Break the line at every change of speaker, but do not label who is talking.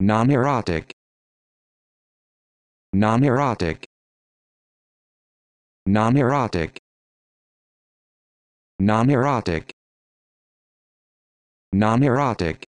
non-erotic non-erotic non-erotic non-erotic non-erotic